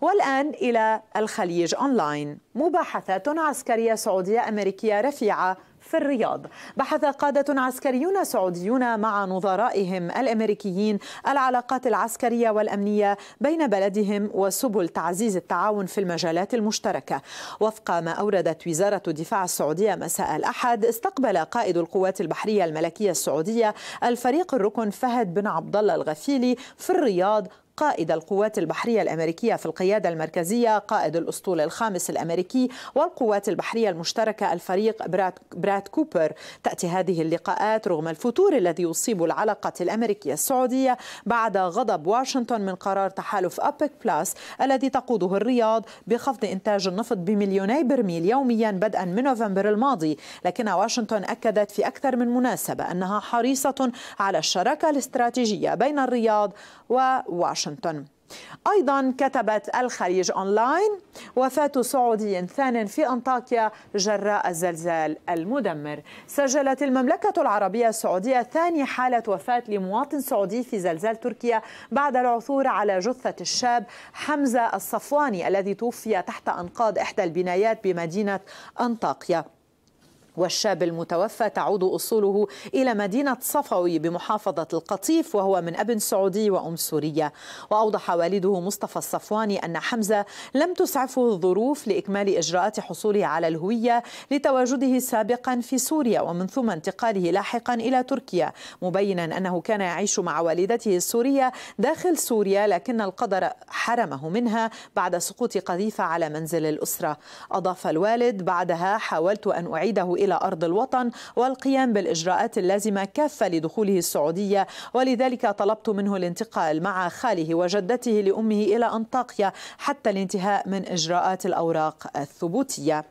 والآن إلى الخليج أونلاين مباحثات عسكرية سعودية أمريكية رفيعة في الرياض بحث قادة عسكريون سعوديون مع نظرائهم الأمريكيين العلاقات العسكرية والأمنية بين بلدهم وسبل تعزيز التعاون في المجالات المشتركة وفق ما أوردت وزارة الدفاع السعودية مساء الأحد استقبل قائد القوات البحرية الملكية السعودية الفريق الركن فهد بن عبد الله الغفيلي في الرياض قائد القوات البحرية الأمريكية في القيادة المركزية قائد الأسطول الخامس الأمريكي والقوات البحرية المشتركة الفريق براد, براد كوبر تأتي هذه اللقاءات رغم الفتور الذي يصيب العلاقة الأمريكية السعودية بعد غضب واشنطن من قرار تحالف أبيك بلاس الذي تقوده الرياض بخفض إنتاج النفط بمليوني برميل يوميا بدءا من نوفمبر الماضي لكن واشنطن أكدت في أكثر من مناسبة أنها حريصة على الشراكة الاستراتيجية بين الرياض وواشنطن واشنطن أيضا كتبت الخليج أونلاين وفاة سعودي ثان في أنطاكيا جراء الزلزال المدمر سجلت المملكة العربية السعودية ثاني حالة وفاة لمواطن سعودي في زلزال تركيا بعد العثور على جثة الشاب حمزة الصفواني الذي توفي تحت أنقاض إحدى البنايات بمدينة أنطاكيا والشاب المتوفى تعود أصوله إلى مدينة صفوي بمحافظة القطيف وهو من أب سعودي وأم سورية وأوضح والده مصطفى الصفواني أن حمزة لم تسعفه الظروف لإكمال إجراءات حصوله على الهوية لتواجده سابقا في سوريا ومن ثم انتقاله لاحقا إلى تركيا مبينا أنه كان يعيش مع والدته السورية داخل سوريا لكن القدر حرمه منها بعد سقوط قذيفة على منزل الأسرة أضاف الوالد بعدها حاولت أن أعيده إلى إلى أرض الوطن والقيام بالإجراءات اللازمة كافة لدخوله السعودية ولذلك طلبت منه الانتقال مع خاله وجدته لأمه إلى أنطاقيا حتى الانتهاء من إجراءات الأوراق الثبوتية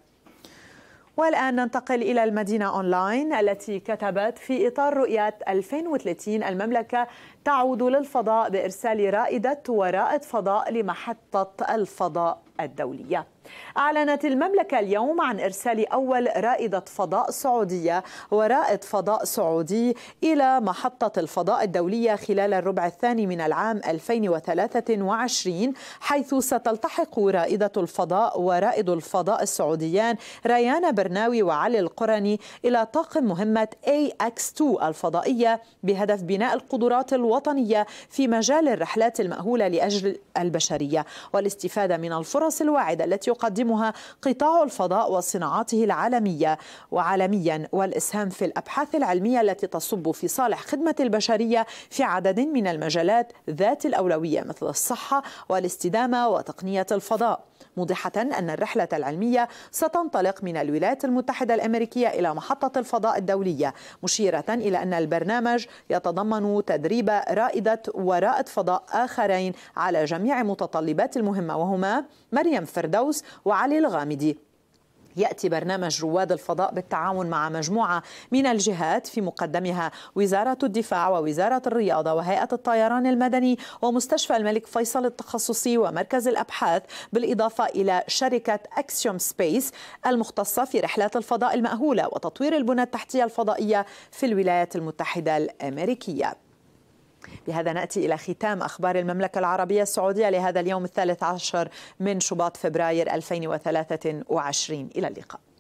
والآن ننتقل إلى المدينة أونلاين التي كتبت في إطار رؤية 2030 المملكة تعود للفضاء بإرسال رائدة ورائد فضاء لمحطة الفضاء الدولية أعلنت المملكة اليوم عن إرسال أول رائدة فضاء سعودية ورائد فضاء سعودي إلى محطة الفضاء الدولية خلال الربع الثاني من العام 2023 حيث ستلتحق رائدة الفضاء ورائد الفضاء السعوديان ريان برناوي وعلي القرني إلى طاقم مهمة AX2 الفضائية بهدف بناء القدرات الوطنية في مجال الرحلات المأهولة لأجل البشرية والاستفادة من الفرص الواعدة التي يقدمها قطاع الفضاء وصناعاته العالمية وعالميا والإسهام في الأبحاث العلمية التي تصب في صالح خدمة البشرية في عدد من المجالات ذات الأولوية مثل الصحة والاستدامة وتقنية الفضاء موضحة أن الرحلة العلمية ستنطلق من الولايات المتحدة الأمريكية إلى محطة الفضاء الدولية مشيرة إلى أن البرنامج يتضمن تدريب رائدة ورائد فضاء آخرين على جميع متطلبات المهمة وهما مريم فردوس وعلي الغامدي ياتي برنامج رواد الفضاء بالتعاون مع مجموعه من الجهات في مقدمها وزاره الدفاع ووزاره الرياضه وهيئه الطيران المدني ومستشفى الملك فيصل التخصصي ومركز الابحاث بالاضافه الى شركه اكسيوم سبيس المختصه في رحلات الفضاء الماهوله وتطوير البنى التحتيه الفضائيه في الولايات المتحده الامريكيه. بهذا نأتي إلى ختام أخبار المملكة العربية السعودية لهذا اليوم الثالث عشر من شباط فبراير 2023 إلى اللقاء